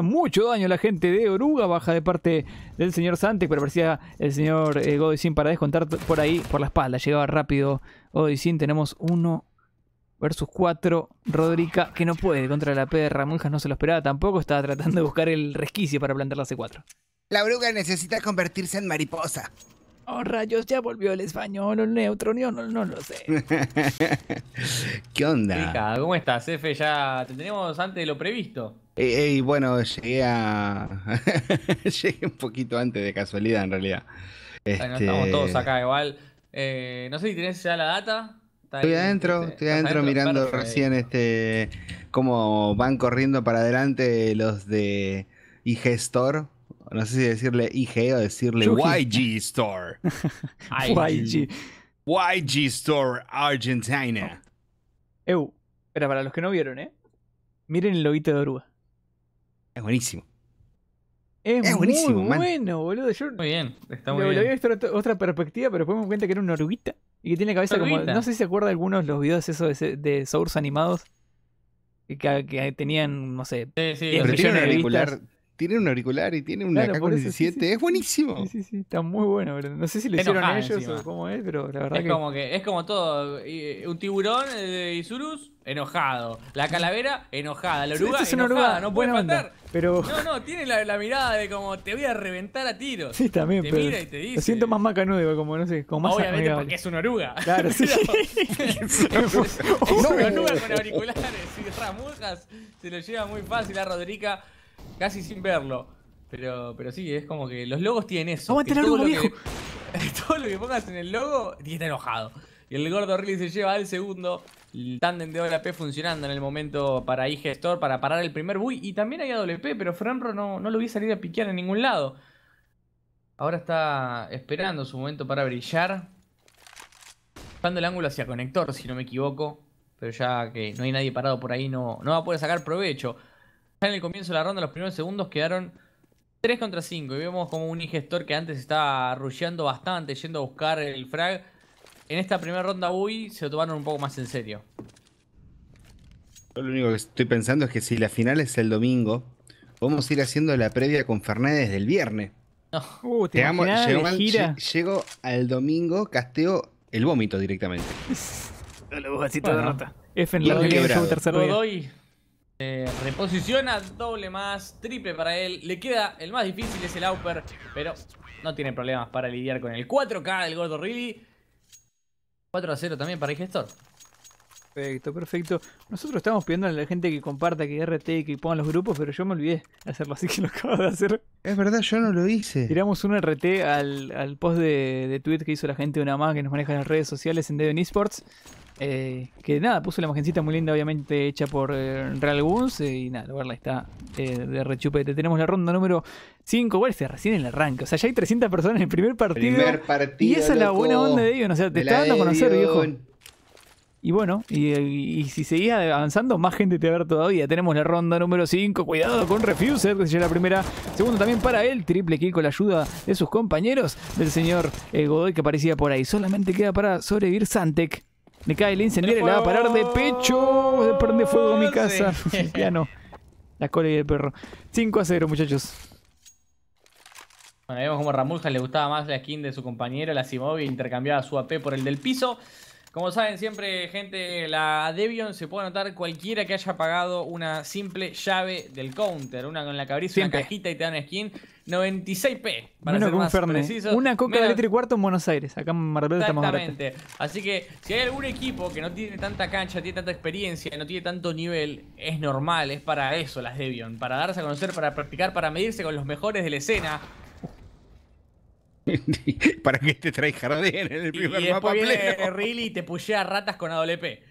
mucho daño la gente de Oruga, baja de parte del señor Sante, pero parecía el señor eh, Godicín para descontar por ahí, por la espalda, llegaba rápido Godicín, tenemos uno versus cuatro. Rodrica que no puede contra la perra, Muljas no se lo esperaba tampoco, estaba tratando de buscar el resquicio para plantar la C4. La Oruga necesita convertirse en mariposa. Oh, rayos, ya volvió el español, el neutro, no, lo sé. ¿Qué onda? ¿cómo estás, Efe? Ya te tenemos antes de lo previsto. Eh, y, bueno, llegué a. llegué un poquito antes de casualidad, en realidad. estamos todos este, acá, igual. Eh, no sé si tenés ya la data. Estoy adentro, este, estoy adentro mirando recién este cómo van corriendo para adelante los de IG Store. No sé si decirle IG o decirle YG Store. YG. Store Argentina. eh pero para los que no vieron, ¿eh? Miren el lobito de oruga. Es buenísimo. Es, buenísimo, muy man. bueno, boludo. muy bien, está muy bien. Lo había visto otra, otra perspectiva, pero después me cuenta que era una oruguita. Y que tiene la cabeza como. No sé si se acuerdan algunos los videos esos de, de Source animados. Que, tenían, no sé. Sí, sí, pero tiene un auricular y tiene una ak k 17, es buenísimo. Sí, sí, sí, está muy bueno. No sé si le hicieron ellos o cómo es, pero la verdad es que... Como que. Es como todo. Eh, un tiburón de Isurus, enojado. La calavera, enojada. La oruga, es enojada. Oruga, no puede matar. Pero... No, no, tiene la, mirada de como te voy a reventar a tiros. Sí, también. Te mira y te dice. Lo siento más macanudo, como no sé, como más Obviamente porque es una oruga. Claro, sí. es una oruga con auriculares y ramujas. Se lo lleva muy fácil a Rodrica casi sin verlo. Pero, pero sí, es como que los logos tienen eso. todo lo que pongas en el logo y está enojado. Y el gordo Riley se lleva al segundo. El tándem de OLP funcionando en el momento para IGestor gestor para parar el primer buy. Y también hay AWP, pero Franro no, no lo vi salir a piquear en ningún lado. Ahora está esperando su momento para brillar. dando el ángulo hacia conector, si no me equivoco. Pero ya que no hay nadie parado por ahí, no, no va a poder sacar provecho. Ya en el comienzo de la ronda, los primeros segundos quedaron 3 contra 5. Y vemos como un ingestor que antes estaba rusheando bastante, yendo a buscar el frag. En esta primera ronda, uy, se lo tomaron un poco más en serio. Yo lo único que estoy pensando es que si la final es el domingo, vamos a ir haciendo la previa con Fernández desde el viernes. No. Uh, ¿te llego, al, al, domingo, casteo el vómito directamente. así toda F en la tercer eh, reposiciona, doble más, triple para él. Le queda el más difícil, es el Auper, pero no tiene problemas para lidiar con el 4K del Gordo riley 4 a 0 también para el gestor. Perfecto, perfecto. Nosotros estamos pidiendo a la gente que comparta, que RT, que pongan los grupos, pero yo me olvidé de hacerlo, así que lo acabo de hacer. Es verdad, yo no lo hice. Tiramos un RT al, al post de, de, tweet que hizo la gente de una más que nos maneja en las redes sociales en Devon Esports. Eh, que nada, puso la imagencita muy linda, obviamente hecha por eh, Real Guns eh, y nada, verla está de rechupete. Tenemos la ronda número 5. Bueno, este recién en el arranque. O sea, ya hay 300 personas en el primer partido. Primer partido y esa es la buena onda de ellos. O sea, te está dando a conocer, viejo. Y bueno, y, si seguía avanzando, más gente te va a ver todavía. Tenemos la ronda número 5. Cuidado con Refuser, que sería la primera. Segundo también para él. Triple kill con la ayuda de sus compañeros. Del señor eh, Godoy que aparecía por ahí. Solamente queda para sobrevivir Santec. Le cae el y le va a parar de pecho. Le prende fuego mi casa. ya no. La cola y el perro. 5 a 0, muchachos. Bueno, vemos como a Ramulja le gustaba más la skin de su compañero, la Simov, intercambiaba su AP por el del piso. Como saben siempre, gente, la Debian se puede anotar cualquiera que haya pagado una simple llave del counter. Una con la que abrís una cajita y te dan skin. 96p, para ser más Una coca de litro cuarto en Buenos Aires. Acá en Mar estamos Exactamente. Así que, si hay algún equipo que no tiene tanta cancha, tiene tanta experiencia, no tiene tanto nivel, es normal, es para eso las Debian. Para darse a conocer, para practicar, para medirse con los mejores de la escena ¿Para que te trae jardín en el primer y, después Riley y te pushea ratas con AWP.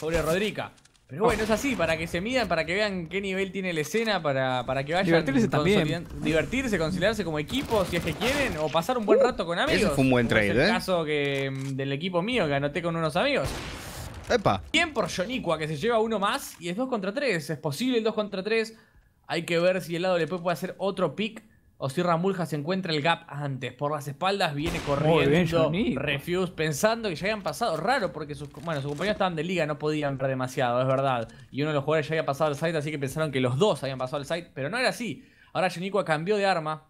Pobre Rodrica. Pero bueno, es así, para que se midan, para que vean qué nivel tiene la escena, para, para que vayan divertirse también. Divertirse, conciliarse como equipo, si es que quieren, o pasar un buen uh, rato con amigos. Eso fue un buen trade, es el ¿eh? caso mm, del equipo mío que anoté con unos amigos. Epa. Bien por Yoniqua, que se lleva uno más, y es 2 contra 3. Es posible el 2 contra 3. Hay que ver si el lado puede hacer otro pick o si Ramulja se encuentra el gap antes. Por las espaldas viene corriendo Refuse pensando que ya habían pasado. Raro porque sus, sus compañeros estaban de liga, no podían ver demasiado, es verdad. Y uno de los jugadores ya había pasado al site, así que pensaron que los dos habían pasado al site. Pero no era así. Ahora Yoniqua cambió de arma.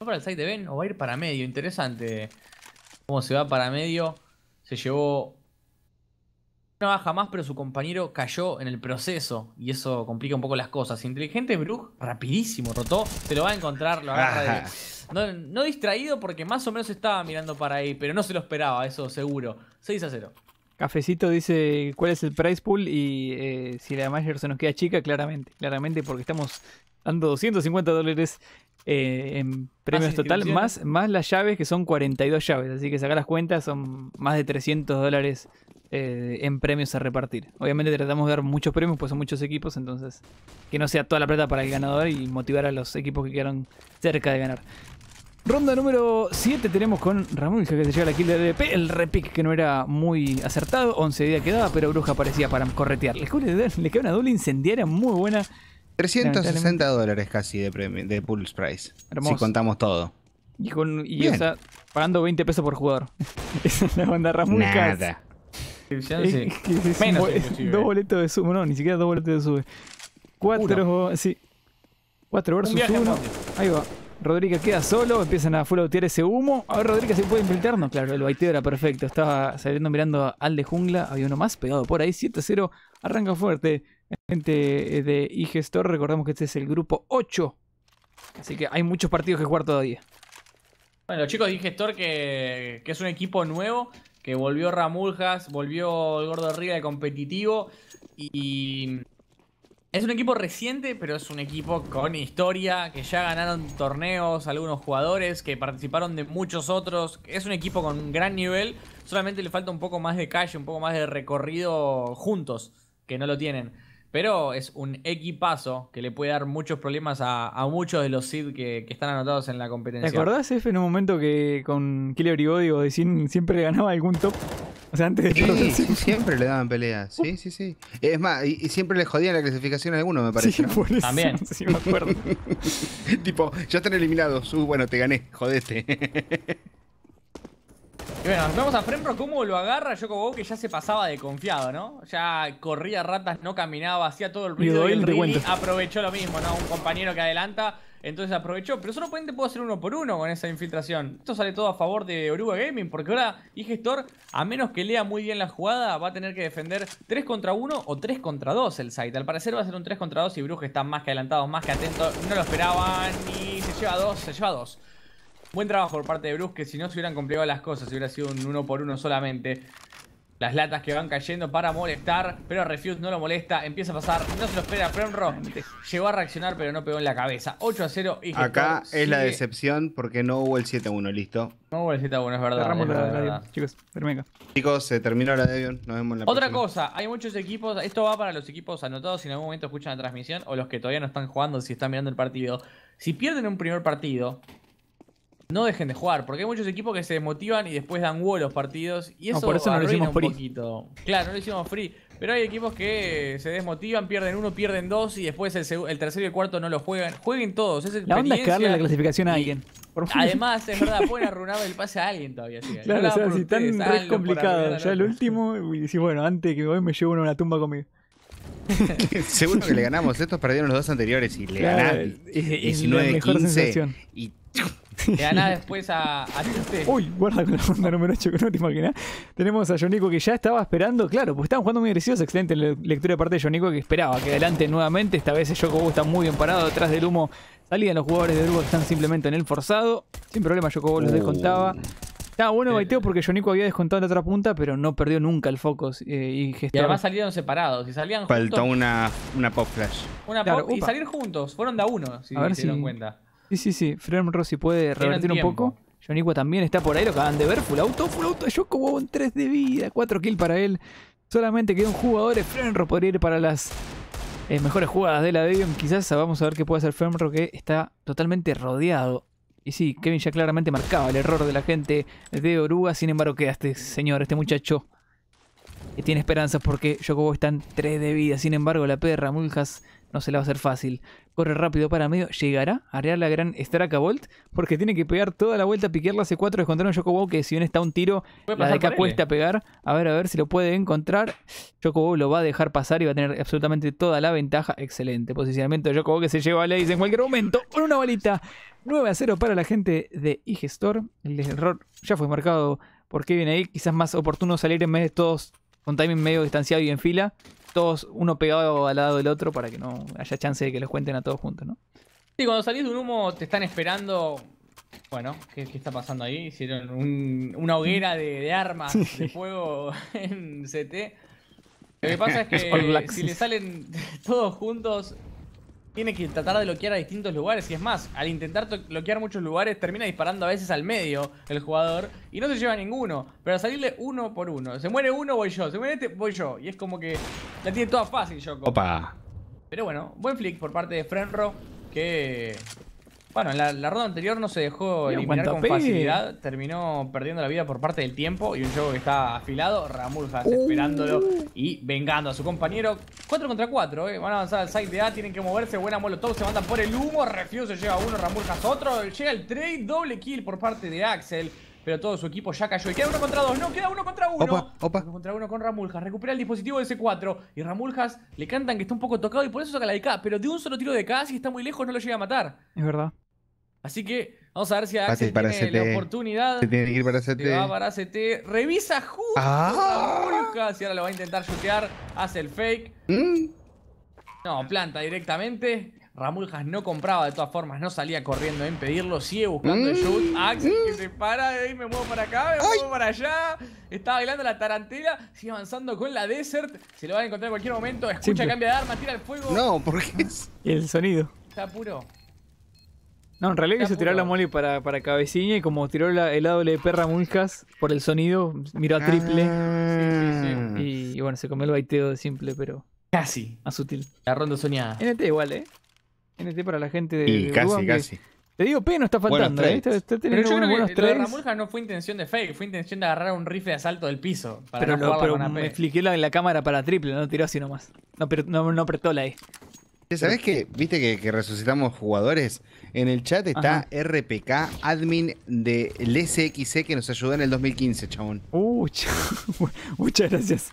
¿Va para el site de Ben o va a ir para medio? Interesante cómo se va para medio. Se llevó no va jamás pero su compañero cayó en el proceso y eso complica un poco las cosas. Inteligente Brug, rapidísimo, rotó, se lo va a encontrar, lo agarra de... no, no, distraído porque más o menos estaba mirando para ahí, pero no se lo esperaba, eso seguro. 6 a 0. Cafecito dice cuál es el price pool y eh, si la Major se nos queda chica, claramente, claramente porque estamos dando 250 dólares eh, en premios total, más, más las llaves, que son 42 llaves. Así que sacar las cuentas, son más de 300 dólares eh, en premios a repartir. Obviamente tratamos de dar muchos premios, pues son muchos equipos, entonces que no sea toda la plata para el ganador y motivar a los equipos que quedaron cerca de ganar. Ronda número 7 tenemos con Ramón que se llega la kill de DP El repick que no era muy acertado. 11 días quedaba, pero Bruja parecía para corretear. Le, le queda una doble incendiaria muy buena 360 dólares casi de, premio, de Pulse Price. Si contamos todo. Y, con, y pagando 20 pesos por jugador. es la banda Nada. Menos. dos boletos de sumo, No, ni siquiera dos boletos de sube. Cuatro. Sí. Cuatro versus uno. Ahí va. Rodríguez queda solo, empiezan a fulotear ese humo. A ver, Rodríguez se puede infiltrarnos? claro, el baiteo era perfecto. Estaba saliendo mirando al de jungla. Había uno más pegado por ahí. 7-0. Arranca fuerte. Gente de iGestor, recordemos que este es el grupo 8. Así que hay muchos partidos que jugar todavía. Bueno, chicos de iGestor, que, que es un equipo nuevo, que volvió Ramuljas, volvió el Gordo Riga de competitivo. Y es un equipo reciente, pero es un equipo con historia, que ya ganaron torneos, algunos jugadores que participaron de muchos otros. Es un equipo con un gran nivel, solamente le falta un poco más de calle, un poco más de recorrido juntos, que no lo tienen. Pero es un equipazo que le puede dar muchos problemas a, muchos de los SID que, están anotados en la competencia. ¿Te acordás, F, en un momento que con Killer y siempre ganaba algún top? O sea, antes de sí, siempre. le daban peleas. Sí, sí, sí. Es más, y, siempre le jodían la clasificación a alguno, me parece. Sí, También. sí, me acuerdo. tipo, ya están eliminados. Uh, bueno, te gané, jodete. Y bueno, vemos a Fremro cómo lo agarra yo como que ya se pasaba de confiado, ¿no? Ya corría ratas, no caminaba, hacía todo el ruido y, aprovechó lo mismo, ¿no? Un compañero que adelanta, entonces aprovechó. Pero solo puede puedo hacer uno por uno con esa infiltración. Esto sale todo a favor de Oruga Gaming, porque ahora Igestor, a menos que lea muy bien la jugada, va a tener que defender 3 contra 1 o 3 contra 2 el site. Al parecer va a ser un 3 contra 2 y Bruja está más que adelantado, más que atento. No lo esperaban y se lleva 2, se lleva 2. Buen trabajo por parte de Bruce, que si no se hubieran complicado las cosas, si hubiera sido un uno por uno solamente. Las latas que van cayendo para molestar, pero Refuse no lo molesta, empieza a pasar, no se lo espera, Premro llegó a reaccionar pero no pegó en la cabeza. 8 a 0 y Acá es la decepción porque no hubo el 7 a 1, listo. No hubo el 7 a 1, es verdad. Chicos, Chicos, se terminó la Debian, nos vemos en la Otra cosa, hay muchos equipos, esto va para los equipos anotados si en algún momento escuchan la transmisión o los que todavía no están jugando, si están mirando el partido. Si pierden un primer partido, no dejen de jugar, porque hay muchos equipos que se desmotivan y después dan huevo los partidos. Y eso, no, por eso no lo hicimos free. Un poquito. Claro, no lo hicimos free. Pero hay equipos que se desmotivan, pierden uno, pierden dos y después el, el tercero y el cuarto no lo juegan. Jueguen todos. Es la onda es darle la clasificación a alguien. Además, es verdad, pueden arruinar el pase a alguien todavía. Claro, si están tan re Ya el último, y decís, bueno, antes que hoy me llevo uno a una tumba conmigo. Seguro que le ganamos. Estos perdieron los dos anteriores y le ganaron 19-15. Y Le gana después a, Uy, guarda con la punta número 8, que no te imaginas. Tenemos a Jonico que ya estaba esperando, claro, pues estaban jugando muy agresivos. Excelente la lectura de parte de Jonico que esperaba que adelante nuevamente. Esta vez Yoko está muy bien parado Atrás del humo. Salían los jugadores de Hugo que están simplemente en el forzado. Sin problema, Yoko los uh. descontaba. Estaba bueno eh. baiteo porque Jonico había descontado la otra punta, pero no perdió nunca el foco eh, y además salieron separados. Y salían Faltó una, una pop flash. y salir juntos. Fueron de uno, si se dieron cuenta. Sí, sí, sí. Frenro si puede revertir un poco. Johnnyqua también está por ahí, lo acaban de ver. Full auto, full auto. Yoko en 3 de vida. 4 kills para él. Solamente un jugador. Frenro podría ir para las eh, mejores jugadas de la Debian. Quizás vamos a ver qué puede hacer Fremro que está totalmente rodeado. Y sí, Kevin ya claramente marcaba el error de la gente de Oruga. Sin embargo, queda este señor, este muchacho. Que tiene esperanzas porque Yokobo está en 3 de vida. Sin embargo, la perra Muljas no se la va a hacer fácil. Corre rápido para medio, llegará a la gran Straka Bolt, porque tiene que pegar toda la vuelta, piquearla c 4, Encontraron un Chocobo que si bien está un tiro, la de acá cuesta pegar. A ver, a ver si lo puede encontrar. Chocobo lo va a dejar pasar y va a tener absolutamente toda la ventaja. Excelente posicionamiento de Chocobo que se lleva a Leis en cualquier momento con una balita. 9 a 0 para la gente de Store. El error ya fue marcado Porque viene ahí. Quizás más oportuno salir en vez de todos con timing medio distanciado y en fila todos uno pegado al lado del otro para que no haya chance de que los cuenten a todos juntos, ¿no? Sí, cuando salís de un humo te están esperando. Bueno, ¿qué, está pasando ahí? Hicieron una hoguera de, de armas de fuego en CT. Lo que pasa es que si le salen todos juntos, tiene que tratar de bloquear a distintos lugares. Y es más, al intentar bloquear muchos lugares, termina disparando a veces al medio el jugador y no se lleva ninguno. Pero a salirle uno por uno. Se muere uno, voy yo. Se muere este, voy yo. Y es como que la tiene toda fácil, Yoko. Opa. Pero bueno, buen flick por parte de Frenro que bueno, en la, ronda anterior no se dejó eliminar con facilidad. Terminó perdiendo la vida por parte del tiempo y un juego que está afilado. Ramuljas uh. esperándolo y vengando a su compañero. 4 contra 4, eh. van a avanzar al side de A, tienen que moverse. Buena Molotov, se mandan por el humo. Refuse Llega uno, Ramuljas otro. Llega el trade, doble kill por parte de Axel pero todo su equipo ya cayó. Y queda uno contra dos, no, queda uno contra uno. Opa, opa. Uno contra uno con Ramuljas. Recupera el dispositivo de C4. Y Ramuljas le cantan que está un poco tocado y por eso saca la de K. Pero de un solo tiro de K, si está muy lejos, no lo llega a matar. Es verdad. Así que vamos a ver si Axel tiene CT. la oportunidad. Se tiene que ir para CT. va para CT. Revisa justo ah. Si ahora lo va a intentar shootear. Hace el fake. Mm. No, planta directamente. Ramuljas no compraba de todas formas, no salía corriendo a impedirlo, sigue buscando el mm. shoot. Axel que se para, y me muevo para acá, me muevo para allá. Estaba bailando la tarantela, sigue avanzando con la desert. Se lo van a encontrar en cualquier momento. Escucha, cambia de arma, tira el fuego. No, porque es. el sonido. Está puro. No, en realidad se tirar la mole para, para y como tiró el AWP de e perra Mulcas por el sonido, miró a triple. Ah. Y, bueno, se comió el baiteo de simple, pero. Casi. Más sutil. La ronda soñada. NT igual, ¿eh? NT para la gente de. casi, casi. Te digo, P no está faltando, ¿eh? pero yo creo que no fue intención de fake, fue intención de agarrar un rifle de asalto del piso. Para pero no, pero me fliqué la, cámara para triple, no tiró así nomás. No, pero, no, no apretó la E. ¿Sabes que, viste que, resucitamos jugadores? En el chat está RPK, admin del SXC que nos ayudó en el 2015, chabón. muchas gracias.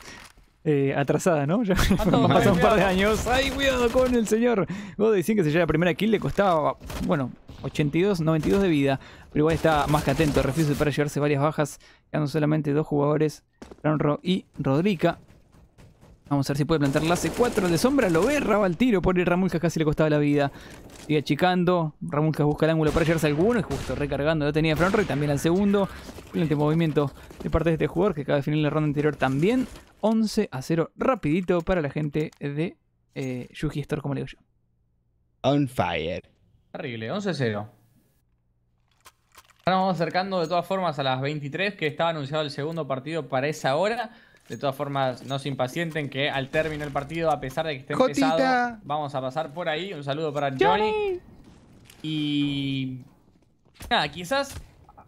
Eh, atrasada, ¿no? Ya ah, no, un par de años. ¡Ay, cuidado con el señor! Vos decís que se lleva la primera kill, le costaba, bueno, 82, 92 de vida. Pero igual está más que atento. Refuse para llevarse varias bajas. Quedan solamente dos jugadores, Ronro y Rodrica. Vamos a ver si puede plantar la C4 de sombra. Lo ve, raba el tiro. Pobre Ramulcas casi le costaba la vida. Sigue achicando. Ramulcas busca el ángulo para llegarse alguno. Y justo recargando. ya tenía Front también al segundo. Excelente movimiento de parte de este jugador que acaba de finalizar la ronda anterior también. 11 a 0. Rapidito para la gente de eh, Store, como le digo yo. On fire. Terrible, 11 a 0. Ahora vamos acercando de todas formas a las 23 que estaba anunciado el segundo partido para esa hora. De todas formas, no se impacienten que al término del partido, a pesar de que esté empezado, vamos a pasar por ahí. Un saludo para Johnny. Y nada, quizás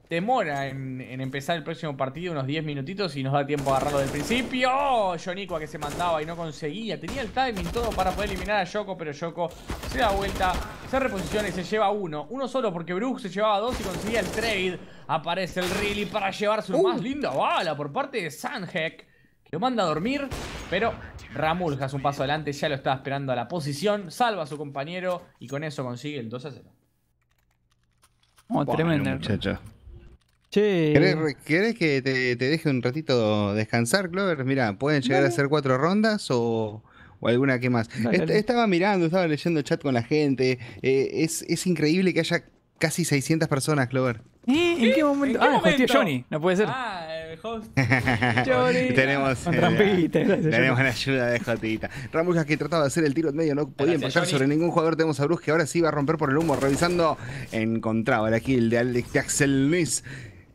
demora en, en, empezar el próximo partido unos 10 minutitos y nos da tiempo a agarrarlo del principio. ¡Oh! que se mandaba y no conseguía. Tenía el timing todo para poder eliminar a Yoko, pero Yoko se da vuelta, se reposiciona y se lleva uno. Uno solo porque Brux se llevaba dos y conseguía el trade. Aparece el Riley para llevarse su uh. más linda bala por parte de Sanhek. Lo manda a dormir, pero Ramul hace un paso adelante, ya lo estaba esperando a la posición, salva a su compañero y con eso consigue el 2 0. Oh, tremendo. Muchacho. ¿Querés, que te, deje un ratito descansar, Clover? Mira, pueden llegar a hacer cuatro rondas o, alguna que más. Estaba mirando, estaba leyendo chat con la gente. Eh, es, increíble que haya casi 600 personas, Clover. ¿Eh? ¿En qué momento? ah, momento? Johnny, no puede ser. Ah, tenemos, eh, tenemos la ayuda de Jotita. Ramulka que trataba de hacer el tiro en medio, no podía pasar sobre ningún jugador. Tenemos a Bruce que ahora sí va a romper por el humo, revisando. Encontraba el de, Alex, Axel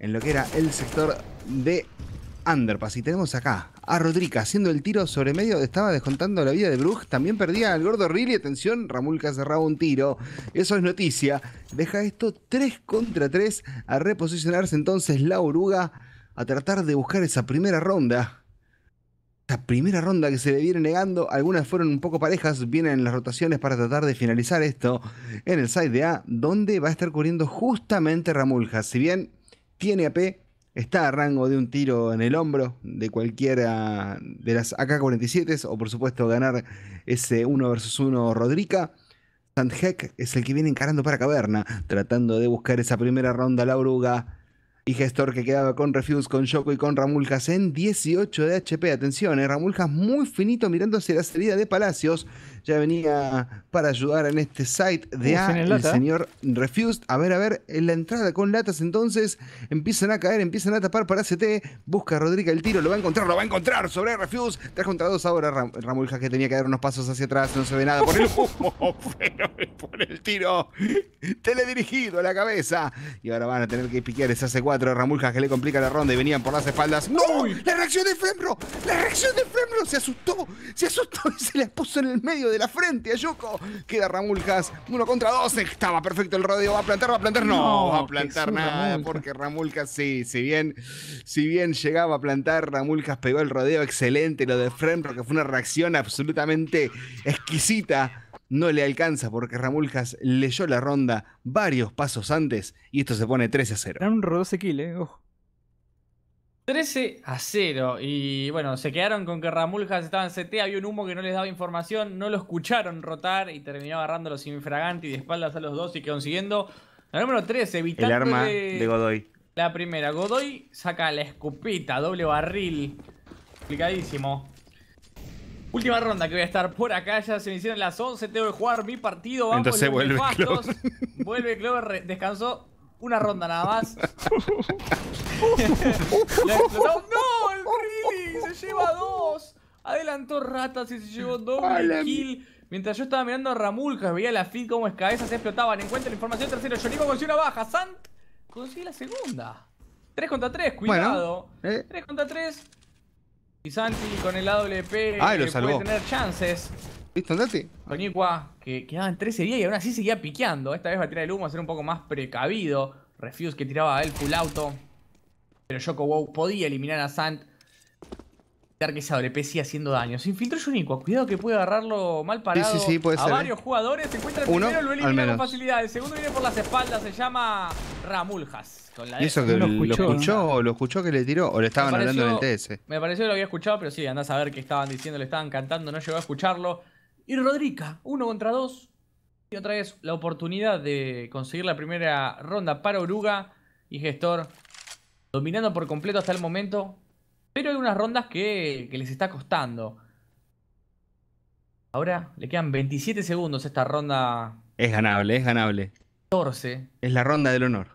en lo que era el sector de Underpass. Y tenemos acá a Rodrica haciendo el tiro sobre medio. Estaba descontando la vida de Brug. También perdía al gordo Rilly Atención, Ramulca cerraba un tiro. Eso es noticia. Deja esto 3 contra 3 a reposicionarse entonces la oruga a tratar de buscar esa primera ronda. Esa primera ronda que se le viene negando. Algunas fueron un poco parejas, vienen las rotaciones para tratar de finalizar esto en el side de A, donde va a estar corriendo justamente Ramulja. Si bien tiene AP, está a rango de un tiro en el hombro de cualquiera de las AK-47 o por supuesto ganar ese 1 versus 1 Rodrica. Sandheck es el que viene encarando para Caverna, tratando de buscar esa primera ronda a la oruga y gestor que quedaba con Refuse, con Shoko y con Ramuljas en 18 de HP. Atención, Ramulcas eh, Ramuljas muy finito mirando hacia la salida de Palacios ya venía para ayudar en este site de A, el señor Refused. A ver, a ver, en la entrada con latas entonces empiezan a caer, empiezan a tapar para CT. Busca a Rodríguez el tiro, lo va a encontrar, lo va a encontrar sobre Refused. 3 contra dos ahora. Ramulja que tenía que dar unos pasos hacia atrás, no se ve nada por el tiro pero por el tiro teledirigido a la cabeza. Y ahora van a tener que piquear ese C4. Ramulja que le complica la ronda y venían por las espaldas. ¡No! ¡La reacción de Fremro! ¡La reacción de Fremro! Se asustó, se asustó y se la puso en el medio de la frente a Yoko. Queda Ramulcas, uno contra dos. Estaba perfecto el rodeo. ¿Va a plantar? ¿Va a plantar? No, va a plantar nada. Porque Ramulcas, sí, si bien, si bien llegaba a plantar, Ramulcas pegó el rodeo. Excelente lo de fren que fue una reacción absolutamente exquisita no le alcanza porque Ramulcas leyó la ronda varios pasos antes y esto se pone 13 a 0. Era un rodeo eh, ojo. 13 a 0. Y bueno, se quedaron con que Ramuljas estaba en CT, había un humo que no les daba información, no lo escucharon rotar y terminó agarrando los y de espaldas a los dos y quedó siguiendo. La número 13, evitando. El arma de Godoy. La primera, Godoy saca la escopeta, doble barril. Complicadísimo. Última ronda que voy a estar por acá, ya se me hicieron las 11, tengo que jugar mi partido, vamos Entonces vuelve Clover. Vuelve Clover, descansó una ronda nada más. ¡No! ¡El Rilly! ¡Se lleva dos! Adelantó ratas y se llevó doble kill. Mientras yo estaba mirando a Ramulcas, veía la feed como es explotaban. Encuentra la información tercero. Yonico consiguió una baja. Sant consigue la segunda. 3 contra 3, cuidado. 3 eh. contra 3. Y Santi con el AWP ah, puede tener chances. Listo, andate. Juniqua, que quedaban 13 días y aún así seguía piqueando. Esta vez va a tirar el humo, a ser un poco más precavido. Refuse que tiraba el full auto. Pero Yoko Wow podía eliminar a Sant, dar que se abrepecía haciendo daño. Se infiltró único Cuidado que puede agarrarlo mal parado. Sí, sí, sí, puede a varios eh. jugadores. Se encuentra el primero, lo elimina con facilidad. El segundo viene por las espaldas. Se llama Ramuljas. lo, escuchó, lo escuchó, que le tiró? ¿O le estaban hablando en el TS? Me pareció que lo había escuchado, pero sí, andás a saber qué estaban diciendo. Le estaban cantando. No llegó a escucharlo. Y Rodrica, uno contra dos. Y otra vez la oportunidad de conseguir la primera ronda para Oruga y Gestor. Dominando por completo hasta el momento. Pero hay unas rondas que, les está costando. Ahora le quedan 27 segundos esta ronda. Es ganable, es ganable. 14. Es la ronda del honor.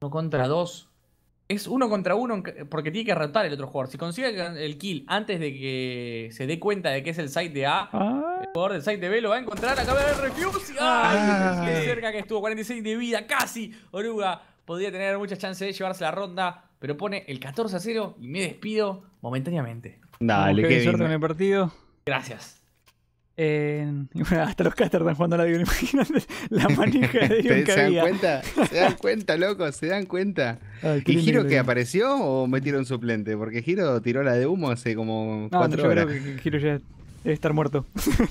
Uno contra dos es uno contra uno porque tiene que rotar el otro jugador. Si consigue el kill antes de que se dé cuenta de que es el site de A, ah. el jugador del site de B lo va a encontrar. Acaba de refuse. Ah. ¡Ay! Qué cerca que estuvo. 46 de vida, casi. Oruga podría tener muchas chances de llevarse la ronda, pero pone el 14 a 0 y me despido momentáneamente. Dale, qué suerte en el partido. Gracias. hasta los casters cuando jugando la Biblia, imagínate la manija de Dios. ¿Se dan cuenta? ¿Se dan cuenta, loco? ¿Se dan cuenta? ¿Y Giro que apareció o metieron suplente? Porque Giro tiró la de humo hace como no, cuatro yo horas. Creo que Giro ya Debe estar muerto.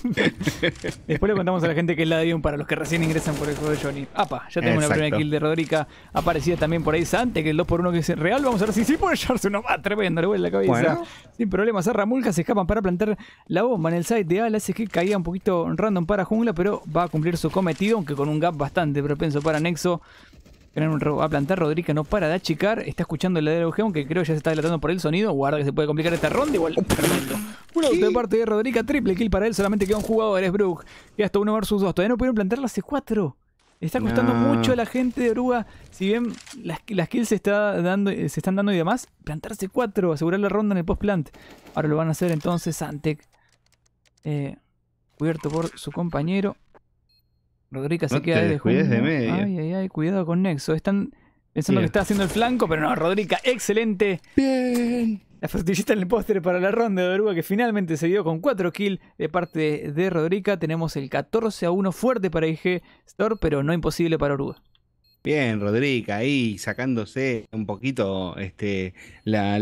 Después le contamos a la gente que es un para los que recién ingresan por el juego de Johnny. Apa, ya tengo la primera kill de Rodrica aparecida también por ahí Sante, que el 2 por 1 que es real. Vamos a ver si sí puede echarse uno más tremendo, le vuelve la cabeza. Sin problemas, a se escapan para plantar la bomba en el site de Alas. Es que caía un poquito random para jungla, pero va a cumplir su cometido, aunque con un gap bastante propenso para Nexo a plantar. Rodríguez no para de achicar. Está escuchando el ladero de que creo ya se está delatando por el sonido. Guarda que se puede complicar esta ronda. Igual. Oh, tremendo. Un auto de parte de Rodríguez. Triple kill para él. Solamente queda un jugador. Es Brook. Y hasta uno versus dos, Todavía no pudieron plantar La e C4. Está costando mucho a la gente de Oruga. Si bien las, kills se, dando, eh, se están dando y demás, plantarse 4, asegurar la ronda en el post-plant. Ahora lo van a hacer entonces Antec. Eh, cubierto por su compañero. Rodríguez se queda de juego. Ay, ay, ay, cuidado con Nexo. Están pensando que está haciendo el flanco, pero no, Rodríguez, excelente. Bien. La frutillita en el póster para la ronda de Oruga que finalmente se dio con 4 kills de parte de Rodríguez. Tenemos el 14 a 1 fuerte para IG Store, pero no imposible para Oruga. Bien, Rodríguez, ahí sacándose un poquito este, la,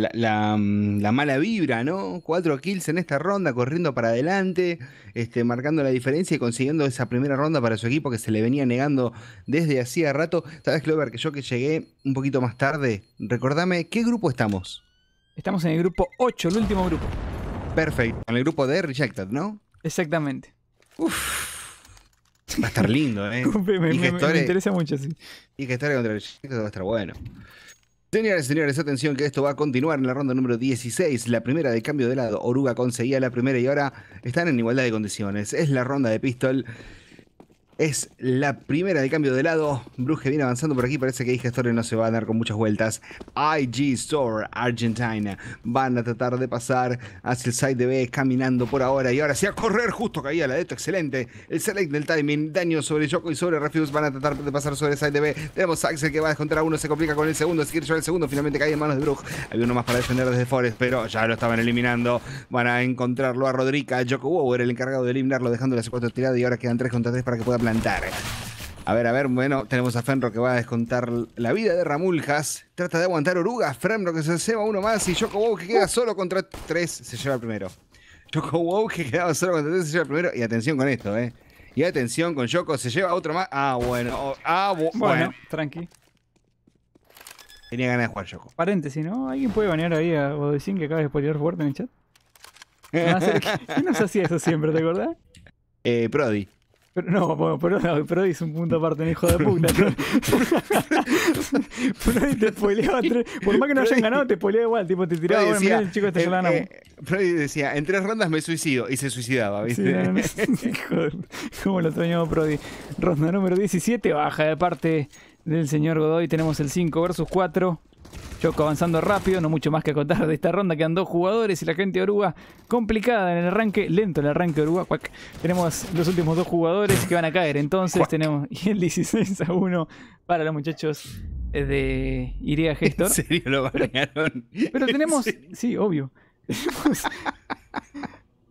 mm, la, mala vibra, ¿no? Cuatro kills en esta ronda, corriendo para adelante, este, marcando la diferencia y consiguiendo esa primera ronda para su equipo que se le venía negando desde hacía rato. Sabes, Clover, que yo que llegué un poquito más tarde, recordame, ¿qué grupo estamos? Estamos en el grupo 8, el último grupo. Perfecto, en el grupo de Rejected, ¿no? Exactamente. Uf, Va a estar lindo, ¿eh? me, me, interesa mucho, sí. Y que estar contra el chico va a estar bueno. Señores y señores, atención que esto va a continuar en la ronda número 16, la primera de cambio de lado. Oruga conseguía la primera y ahora están en igualdad de condiciones. Es la ronda de pistol. Es la primera de cambio de lado. Bruje viene avanzando por aquí. Parece que Store no se va a dar con muchas vueltas. IG Store Argentina van a tratar de pasar hacia el side de B caminando por ahora. Y ahora sí a correr. Justo caía la de esto. Excelente. El select del timing. Daño sobre Yoko y sobre Refuse van a tratar de pasar sobre side B. Tenemos Axel que va a descontar a uno. Se complica con el segundo. Es el segundo finalmente cae en manos de Bruj. Había uno más para defender desde Forest, pero ya lo estaban eliminando. Van a encontrarlo a Rodrica. Yoko Wow el encargado de eliminarlo, dejándole a su cuatro Y ahora quedan 3 contra 3 para que pueda a ver, a ver, bueno, tenemos a Fenro que va a descontar la vida de Ramuljas. Trata de aguantar orugas. Fenro que se lleva uno más y Chocobo que queda uh. solo contra tres se lleva el primero. Chocobo que quedaba solo contra tres se lleva el primero. Y atención con esto, ¿eh? Y atención con Yoko, se lleva otro más. Ah, bueno. Ah, bueno, bueno. Tranqui. Tenía ganas de jugar Yoko Paréntesis, ¿no? ¿Alguien puede banear ahí a decir que acaba de spoiler fuerte en el chat? ¿Quién nos hacía eso siempre, te acordás? Eh, Prodi no, bueno, es un punto aparte, mi hijo de puta. Prodi te spoileaba. Por más que no hayan ganado, te spoileaba igual. Tipo, te tiraba, bueno, el chico está eh, llorando. Prodi eh, decía, en tres rondas me suicido. Y se suicidaba, ¿viste? ¿Cómo lo extrañó Prodi? Ronda número 17, baja de parte del señor Godoy. Tenemos el 5 versus 4. Choco avanzando rápido, no mucho más que contar de esta ronda. Quedan dos jugadores y la gente de Oruga complicada en el arranque, lento el arranque de Oruga. Tenemos los últimos dos jugadores que van a caer. Entonces tenemos el 16 a 1 para los muchachos de Iría Gestor. ¿En serio lo banearon? Pero, pero tenemos, sí, obvio. Tenemos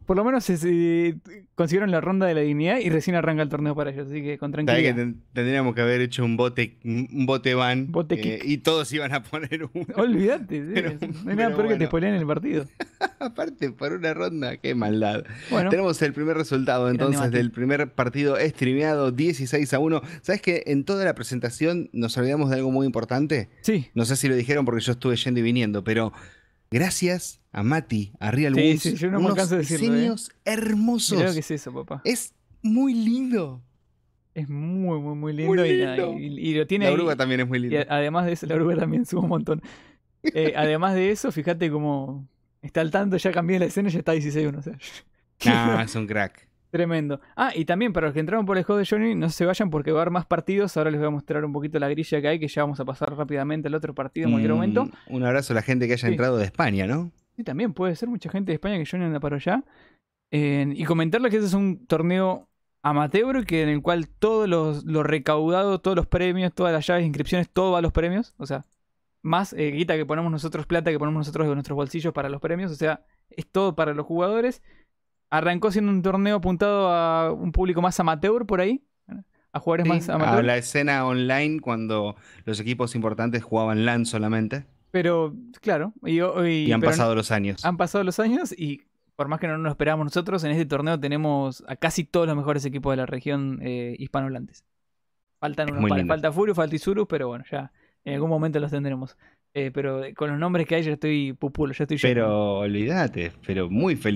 por lo menos este, consiguieron la ronda de la dignidad y recién arranca el torneo para ellos, así que con tranquilidad. tendríamos que haber hecho un bote, un bote van eh, y todos iban a poner uno. Olvídate, pero, no peor que te en el partido. Aparte, por una ronda, qué maldad. Bueno, Tenemos el primer resultado entonces del primer partido streameado 16 a 1. ¿Sabes que en toda la presentación nos olvidamos de algo muy importante? Sí. No sé si lo dijeron porque yo estuve yendo y viniendo, pero gracias a Mati, a Real sí, sí, yo no decirlo, diseños ¿eh? hermosos. Creo que es eso, papá. Es muy lindo. Es muy, muy, muy lindo. Y, lo tiene la oruga también es muy linda. Además de eso, la oruga también sube un montón. Eh, además de eso, fíjate cómo está al tanto, ya cambié la escena y ya está 16-1. O sea. es un crack. Tremendo. Ah, y también para los que entraron por el juego de Johnny, no se vayan porque va a haber más partidos. Ahora les voy a mostrar un poquito la grilla que hay, que ya vamos a pasar rápidamente al otro partido en cualquier mm, momento. Un abrazo a la gente que haya entrado de España, ¿no? Y también puede ser mucha gente de España que yo en anda para allá. y comentarles que ese es un torneo amateur que en el cual todos los, lo recaudado, todos los premios, todas las llaves, inscripciones, todo va a los premios. O sea, más eh, guita que ponemos nosotros, plata que ponemos nosotros de nuestros bolsillos para los premios. O sea, es todo para los jugadores. Arrancó siendo un torneo apuntado a un público más amateur por ahí. A jugadores más amateur. A la escena online cuando los equipos importantes jugaban LAN solamente. Pero, claro. Y, hoy, y han pasado los años. Han pasado los años y por más que no nos esperábamos nosotros, en este torneo tenemos a casi todos los mejores equipos de la región eh, hispanohablantes. Faltan unos falta Furio, falta Isurus, pero bueno, ya en algún momento los tendremos. Eh, pero con los nombres que hay, ya estoy pupulo, ya estoy Pero olvídate, pero muy feliz.